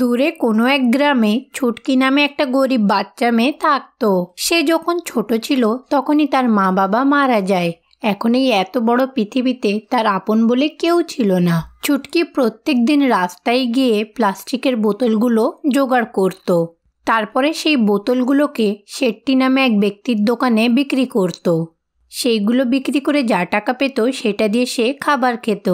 দূরে কোনো এক গ্রামে ছুটকি নামে একটা গরিব বাচ্চা মেয়ে থাকতো সে যখন ছোট ছিল তখনই তার মা বাবা মারা যায় এখন এই এত বড় পৃথিবীতে তার আপন বলে কেউ ছিল না ছুটকি প্রত্যেক দিন রাস্তায় গিয়ে প্লাস্টিকের বোতলগুলো জোগাড় করত তারপরে সেই বোতলগুলোকে শেট্টি নামে এক ব্যক্তির দোকানে বিক্রি করত সেইগুলো বিক্রি করে যা টাকা পেত সেটা দিয়ে সে খাবার খেত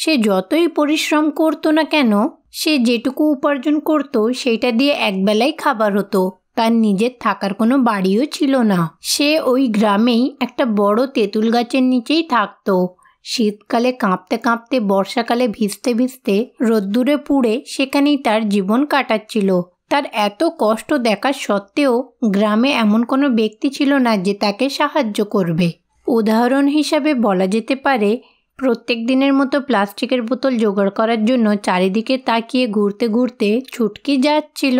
সে যতই পরিশ্রম করতো না কেন সে যেটুকু উপার্জন করত সেটা দিয়ে একবেলায় খাবার হতো তার নিজের থাকার কোনো বাড়িও ছিল না সে ওই গ্রামেই একটা বড় তেঁতুল গাছের নিচেই থাকতো শীতকালে কাঁপতে কাঁপতে বর্ষাকালে ভিজতে ভিজতে রোদ্দুরে পুড়ে সেখানেই তার জীবন কাটাচ্ছিল তার এত কষ্ট দেখা সত্ত্বেও গ্রামে এমন কোনো ব্যক্তি ছিল না যে তাকে সাহায্য করবে উদাহরণ হিসাবে বলা যেতে পারে প্রত্যেক দিনের মতো প্লাস্টিকের বোতল জোগাড় করার জন্য চারিদিকে তাকিয়ে ঘুরতে ঘুরতে ছুটকি যাচ্ছিল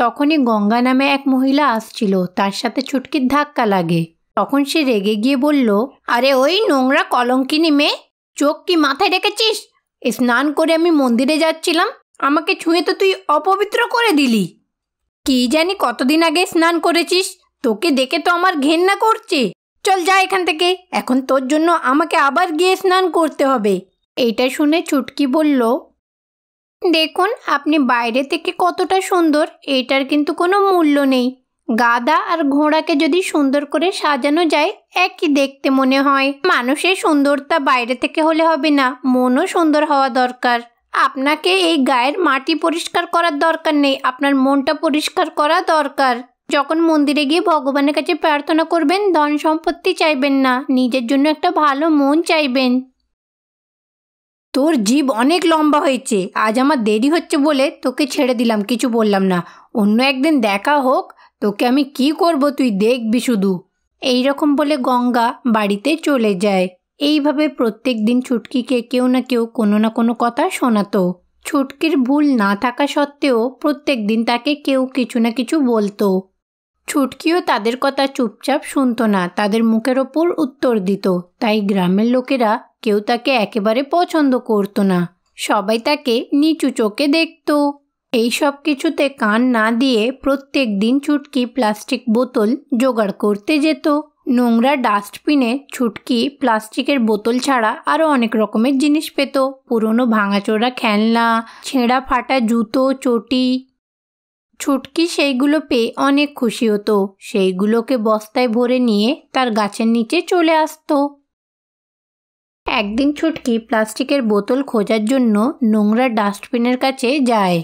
তখনই গঙ্গা নামে এক মহিলা আসছিল তার সাথে ছুটকির ধাক্কা লাগে তখন সে রেগে গিয়ে বলল আরে ওই নোংরা কলঙ্কিনী মেয়ে চোখ কি মাথায় রেখেছিস স্নান করে আমি মন্দিরে যাচ্ছিলাম আমাকে ছুঁয়ে তো তুই অপবিত্র করে দিলি কি জানি কতদিন আগে স্নান করেছিস তোকে দেখে তো আমার ঘেন্না করছে চল যা এখান থেকে এখন তোর জন্য আমাকে আবার গিয়ে স্নান করতে হবে এইটা শুনে চুটকি বলল দেখুন আপনি বাইরে থেকে কতটা সুন্দর এটার কিন্তু কোনো মূল্য নেই গাদা আর ঘোড়াকে যদি সুন্দর করে সাজানো যায় একই দেখতে মনে হয় মানুষের সুন্দরতা বাইরে থেকে হলে হবে না মনও সুন্দর হওয়া দরকার আপনাকে এই গায়ের মাটি পরিষ্কার করার দরকার নেই আপনার মনটা পরিষ্কার করা দরকার যখন মন্দিরে গিয়ে ভগবানের কাছে প্রার্থনা করবেন ধন সম্পত্তি চাইবেন না নিজের জন্য একটা ভালো মন চাইবেন তোর জীব অনেক লম্বা হয়েছে আজ আমার দেরি হচ্ছে বলে তোকে ছেড়ে দিলাম কিছু বললাম না অন্য একদিন দেখা হোক তোকে আমি কি করব তুই দেখবি শুধু এই রকম বলে গঙ্গা বাড়িতে চলে যায় এইভাবে প্রত্যেক দিন ছুটকিকে কেউ না কেউ কোনো না কোনো কথা শোনাতো ছুটকির ভুল না থাকা সত্ত্বেও প্রত্যেক দিন তাকে কেউ কিছু না কিছু বলতো ছুটকিও তাদের কথা চুপচাপ শুনত না তাদের মুখের ওপর উত্তর দিত তাই গ্রামের লোকেরা কেউ তাকে একেবারে পছন্দ করত না সবাই তাকে নিচু চোখে দেখত এই সব কিছুতে কান না দিয়ে প্রত্যেক দিন ছুটকি প্লাস্টিক বোতল জোগাড় করতে যেত নোংরা ডাস্টবিনে ছুটকি প্লাস্টিকের বোতল ছাড়া আরও অনেক রকমের জিনিস পেত পুরনো ভাঙাচোরা খেলনা ছেঁড়া ফাটা জুতো চটি ছুটকি সেইগুলো পেয়ে অনেক খুশি হতো সেইগুলোকে বস্তায় ভরে নিয়ে তার গাছের নিচে চলে আসতো একদিন ছুটকি প্লাস্টিকের বোতল খোঁজার জন্য নোংরা ডাস্টবিনের কাছে যায়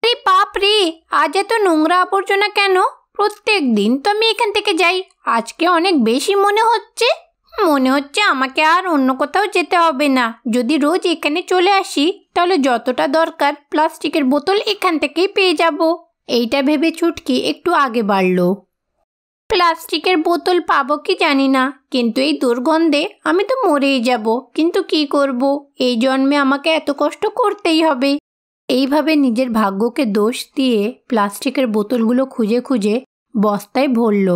আরে বাপ রে আজ এত নোংরা আবর্জনা কেন প্রত্যেক দিন তো আমি এখান থেকে যাই আজকে অনেক বেশি মনে হচ্ছে মনে হচ্ছে আমাকে আর অন্য কোথাও যেতে হবে না যদি রোজ এখানে চলে আসি তাহলে যতটা দরকার প্লাস্টিকের বোতল এখান থেকেই পেয়ে যাব এইটা ভেবে ছুটকি একটু আগে বাড়ল প্লাস্টিকের বোতল পাবো কি জানি না কিন্তু এই দুর্গন্ধে আমি তো মরেই যাব কিন্তু কি করব এই জন্মে আমাকে এত কষ্ট করতেই হবে এইভাবে নিজের ভাগ্যকে দোষ দিয়ে প্লাস্টিকের বোতলগুলো খুঁজে খুঁজে বস্তায় ভরল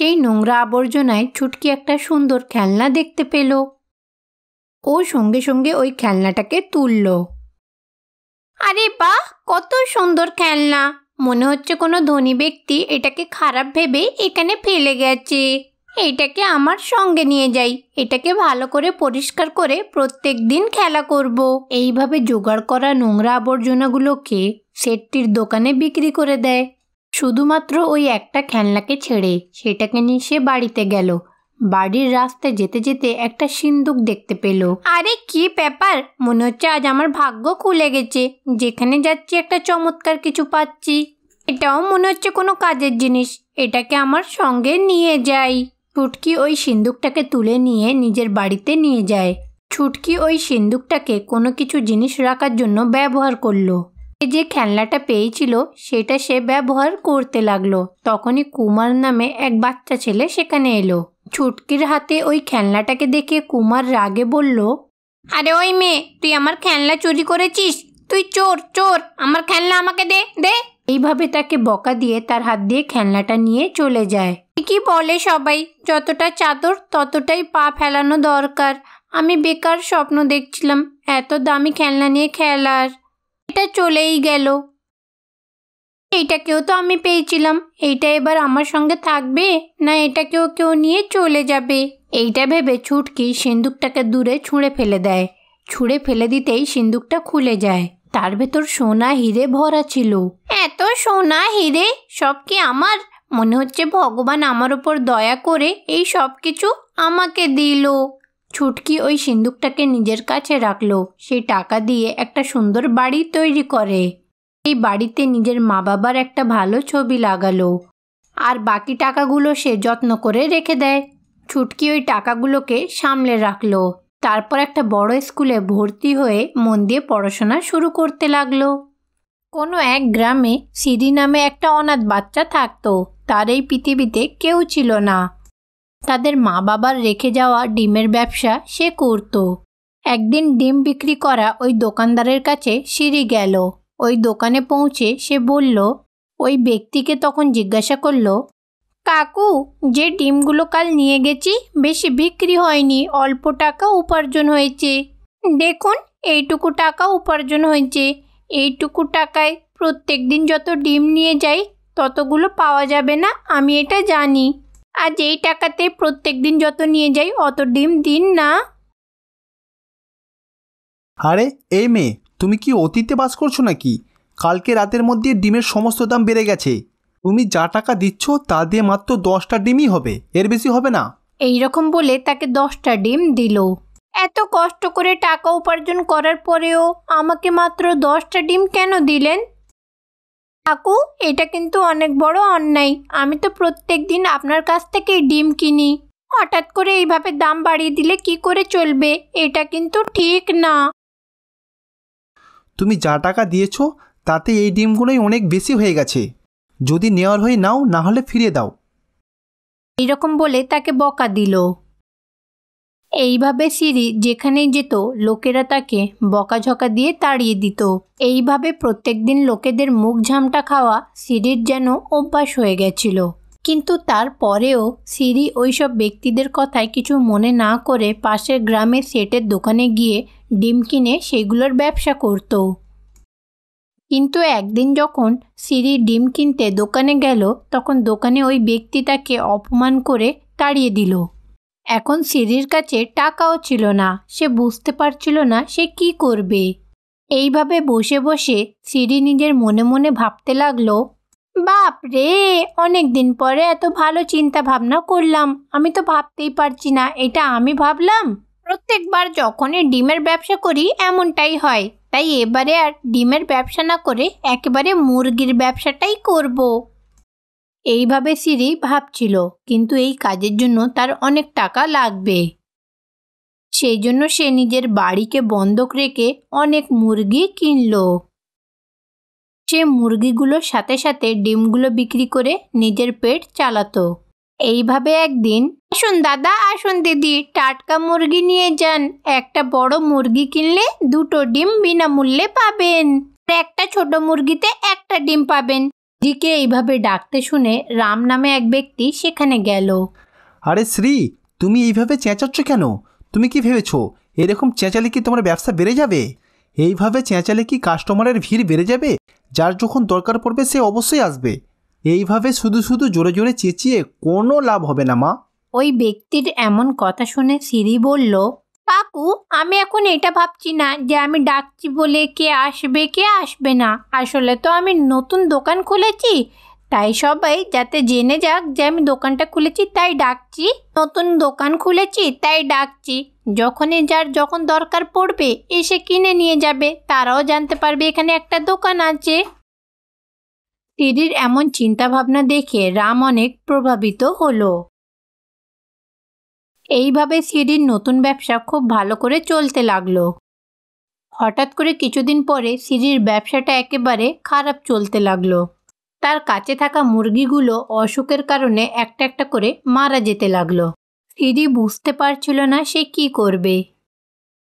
সেই নোংরা আবর্জনায় ছুটকি একটা সুন্দর খেলনা দেখতে পেল ও সঙ্গে সঙ্গে ওই খেলনাটাকে তুলল আরে বাহ কত সুন্দর খেলনা মনে হচ্ছে কোনো ধনী ব্যক্তি এটাকে খারাপ ভেবে এখানে ফেলে গেছে এটাকে আমার সঙ্গে নিয়ে যাই এটাকে ভালো করে পরিষ্কার করে প্রত্যেক দিন খেলা করব। এইভাবে জোগাড় করা নোংরা আবর্জনাগুলোকে সেটটির দোকানে বিক্রি করে দেয় শুধুমাত্র ওই একটা খেলনাকে ছেড়ে সেটাকে নিয়ে সে বাড়িতে গেল বাড়ির রাস্তায় যেতে যেতে একটা সিন্দুক দেখতে পেল আরে কি ব্যাপার মনে হচ্ছে আজ আমার ভাগ্য খুলে গেছে যেখানে যাচ্ছি একটা চমৎকার কিছু পাচ্ছি এটাও মনে হচ্ছে কোনো কাজের জিনিস এটাকে আমার সঙ্গে নিয়ে যাই ছুটকি ওই সিন্দুকটাকে তুলে নিয়ে নিজের বাড়িতে নিয়ে যায় ছুটকি ওই সিন্দুকটাকে কোনো কিছু জিনিস রাখার জন্য ব্যবহার করলো যে খেলনাটা পেয়েছিল সেটা সে ব্যবহার করতে লাগলো তখনই কুমার নামে এক বাচ্চা ছেলে সেখানে এলো ছুটকির হাতে ওই খেলনাটাকে দেখে কুমার রাগে বলল আরে ওই মেয়ে তুই আমার খেলনা চুরি করেছিস তুই চোর চোর আমার খেলনা আমাকে দে দে এইভাবে তাকে বকা দিয়ে তার হাত দিয়ে খেলনাটা নিয়ে চলে যায় কি বলে সবাই যতটা চাদর ততটাই পা ফেলানো দরকার আমি বেকার স্বপ্ন দেখছিলাম এত দামি খেলনা নিয়ে খেলার এটা চলেই গেল এইটাকেও তো আমি পেয়েছিলাম এইটা এবার আমার সঙ্গে থাকবে না এটাকেও কেউ নিয়ে চলে যাবে এইটা ভেবে ছুটকি সিন্দুকটাকে দূরে ছুঁড়ে ফেলে দেয় ছুঁড়ে ফেলে দিতেই সিন্দুকটা খুলে যায় তার ভেতর সোনা হিরে ভরা ছিল এত সোনা হিরে সব কি আমার মনে হচ্ছে ভগবান আমার উপর দয়া করে এই সব কিছু আমাকে দিল ছুটকি ওই সিন্দুকটাকে নিজের কাছে রাখলো সেই টাকা দিয়ে একটা সুন্দর বাড়ি তৈরি করে এই বাড়িতে নিজের মা বাবার একটা ভালো ছবি লাগালো আর বাকি টাকাগুলো সে যত্ন করে রেখে দেয় ছুটকি ওই টাকাগুলোকে সামলে রাখলো তারপর একটা বড় স্কুলে ভর্তি হয়ে মন দিয়ে পড়াশোনা শুরু করতে লাগলো কোনো এক গ্রামে সিরি নামে একটা অনাথ বাচ্চা থাকতো তার এই পৃথিবীতে কেউ ছিল না তাদের মা বাবার রেখে যাওয়া ডিমের ব্যবসা সে করত একদিন ডিম বিক্রি করা ওই দোকানদারের কাছে সিঁড়ি গেল ওই দোকানে পৌঁছে সে বলল ওই ব্যক্তিকে তখন জিজ্ঞাসা করল কাকু যে ডিমগুলো কাল নিয়ে গেছি বেশি বিক্রি হয়নি অল্প টাকা উপার্জন হয়েছে দেখুন এইটুকু টাকা উপার্জন হয়েছে এইটুকু টাকায় প্রত্যেক দিন যত ডিম নিয়ে যাই ততগুলো পাওয়া যাবে না আমি এটা জানি আর যেই টাকাতে প্রত্যেক দিন যত নিয়ে যাই অত ডিম দিন না আরে এই মেয়ে তুমি কি অতীতে বাস করছো নাকি কালকে রাতের মধ্যে ডিমের সমস্ত দাম বেড়ে গেছে তুমি যা টাকা দিচ্ছ তা দিয়ে মাত্র দশটা ডিমই হবে এর বেশি হবে না এই রকম বলে তাকে দশটা ডিম দিল এত কষ্ট করে টাকা উপার্জন করার পরেও আমাকে মাত্র দশটা ডিম কেন দিলেন কাকু এটা কিন্তু অনেক বড় অন্যায় আমি তো প্রত্যেক দিন আপনার কাছ থেকে ডিম কিনি হঠাৎ করে এইভাবে দাম বাড়িয়ে দিলে কি করে চলবে এটা কিন্তু ঠিক না তুমি যা টাকা দিয়েছো তাতে এই ডিমগুলোই অনেক বেশি হয়ে গেছে যদি নেওয়ার হয়ে নাও না হলে ফিরিয়ে দাও এরকম বলে তাকে বকা দিল এইভাবে সিঁড়ি যেখানেই যেত লোকেরা তাকে বকাঝকা দিয়ে তাড়িয়ে দিত এইভাবে প্রত্যেক দিন লোকেদের মুখ ঝামটা খাওয়া সিঁড়ির যেন অভ্যাস হয়ে গেছিল কিন্তু তারপরেও সিঁড়ি ওইসব ব্যক্তিদের কথায় কিছু মনে না করে পাশের গ্রামের সেটের দোকানে গিয়ে ডিম কিনে সেগুলোর ব্যবসা করত কিন্তু একদিন যখন সিঁড়ি ডিম কিনতে দোকানে গেল তখন দোকানে ওই ব্যক্তি তাকে অপমান করে তাড়িয়ে দিল এখন সিরির কাছে টাকাও ছিল না সে বুঝতে পারছিল না সে কি করবে এইভাবে বসে বসে সিরি নিজের মনে মনে ভাবতে লাগলো বাপ রে অনেক দিন পরে এত ভালো চিন্তা ভাবনা করলাম আমি তো ভাবতেই পারছি না এটা আমি ভাবলাম প্রত্যেকবার যখনই ডিমের ব্যবসা করি এমনটাই হয় তাই এবারে আর ডিমের ব্যবসা না করে একেবারে মুরগির ব্যবসাটাই করবো এইভাবে সিরি ভাবছিল কিন্তু এই কাজের জন্য তার অনেক টাকা লাগবে সেই জন্য সে নিজের বাড়িকে বন্ধক রেখে অনেক মুরগি কিনল সে মুরগিগুলোর সাথে সাথে ডিমগুলো বিক্রি করে নিজের পেট চালাতো এইভাবে একদিন আসুন দাদা আসুন দিদি টাটকা মুরগি নিয়ে যান একটা বড় মুরগি কিনলে দুটো ডিম বিনামূল্যে পাবেন একটা ছোট মুরগিতে একটা ডিম পাবেন দিকে এইভাবে ডাকতে শুনে রাম নামে এক ব্যক্তি সেখানে গেল আরে শ্রী তুমি এইভাবে চেঁচাচ্ছ কেন তুমি কি ভেবেছ এরকম চেঁচালে কি তোমার ব্যবসা বেড়ে যাবে এইভাবে চেঁচালে কি কাস্টমারের ভিড় বেড়ে যাবে যার যখন দরকার পড়বে সে অবশ্যই আসবে এইভাবে শুধু শুধু জোরে জোরে চেঁচিয়ে কোনো লাভ হবে না মা ওই ব্যক্তির এমন কথা শুনে সিরি বলল কাকু আমি এখন এটা ভাবছি না যে আমি ডাকছি বলে কে আসবে কে আসবে না আসলে তো আমি নতুন দোকান খুলেছি তাই সবাই যাতে জেনে যাক যে আমি দোকানটা খুলেছি তাই ডাকছি নতুন দোকান খুলেছি তাই ডাকছি যখনই যার যখন দরকার পড়বে এসে কিনে নিয়ে যাবে তারাও জানতে পারবে এখানে একটা দোকান আছে টেডির এমন চিন্তাভাবনা দেখে রাম অনেক প্রভাবিত হলো এইভাবে সিডির নতুন ব্যবসা খুব ভালো করে চলতে লাগলো হঠাৎ করে কিছুদিন পরে সিডির ব্যবসাটা একেবারে খারাপ চলতে লাগলো তার কাছে থাকা মুরগিগুলো অসুখের কারণে একটা একটা করে মারা যেতে লাগলো সিডি বুঝতে পারছিল না সে কি করবে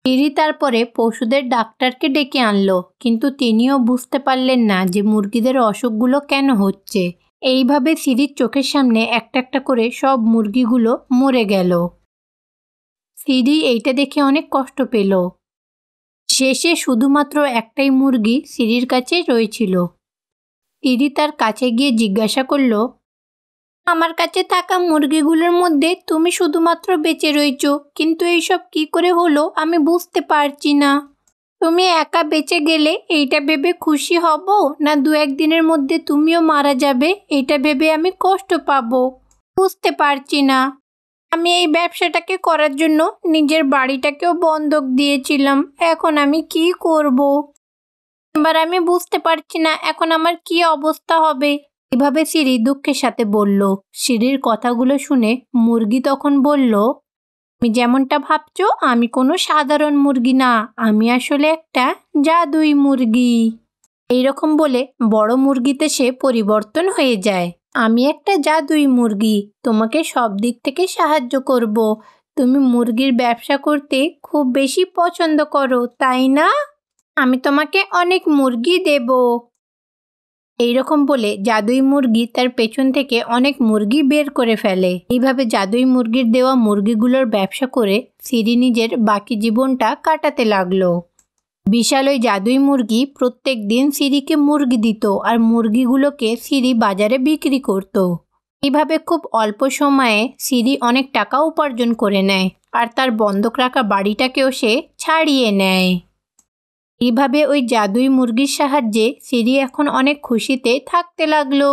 সিডি তারপরে পশুদের ডাক্তারকে ডেকে আনলো কিন্তু তিনিও বুঝতে পারলেন না যে মুরগিদের অসুখগুলো কেন হচ্ছে এইভাবে সিরির চোখের সামনে একটা একটা করে সব মুরগিগুলো মরে গেল সিডি এইটা দেখে অনেক কষ্ট পেল শেষে শুধুমাত্র একটাই মুরগি সিরির কাছে রয়েছিল সিডি তার কাছে গিয়ে জিজ্ঞাসা করল আমার কাছে থাকা মুরগিগুলোর মধ্যে তুমি শুধুমাত্র বেঁচে রয়েছ কিন্তু এইসব কি করে হলো আমি বুঝতে পারছি না তুমি একা বেঁচে গেলে এইটা ভেবে খুশি হব না দু একদিনের মধ্যে তুমিও মারা যাবে এটা ভেবে আমি কষ্ট পাবো বুঝতে পারছি না আমি এই ব্যবসাটাকে করার জন্য নিজের বাড়িটাকেও বন্ধক দিয়েছিলাম এখন আমি কি করব। এবার আমি বুঝতে পারছি না এখন আমার কি অবস্থা হবে এভাবে সিঁড়ি দুঃখের সাথে বলল সিঁড়ির কথাগুলো শুনে মুরগি তখন বলল তুমি যেমনটা ভাবছো আমি কোনো সাধারণ মুরগি না আমি আসলে একটা জাদুই মুরগি এইরকম বলে বড় মুরগিতে সে পরিবর্তন হয়ে যায় আমি একটা জাদুই মুরগি তোমাকে সব দিক থেকে সাহায্য করব তুমি মুরগির ব্যবসা করতে খুব বেশি পছন্দ করো তাই না আমি তোমাকে অনেক মুরগি দেব এইরকম বলে জাদুই মুরগি তার পেছন থেকে অনেক মুরগি বের করে ফেলে এইভাবে জাদুই মুরগির দেওয়া মুরগিগুলোর ব্যবসা করে সিরি নিজের বাকি জীবনটা কাটাতে লাগলো বিশাল ওই জাদুই মুরগি প্রত্যেক দিন সিরিকে মুরগি দিত আর মুরগিগুলোকে সিঁড়ি বাজারে বিক্রি করত এভাবে খুব অল্প সময়ে সিরি অনেক টাকা উপার্জন করে নেয় আর তার বন্ধক রাখা বাড়িটাকেও সে ছাড়িয়ে নেয় এভাবে ওই জাদুই মুরগির সাহায্যে সিঁড়ি এখন অনেক খুশিতে থাকতে লাগলো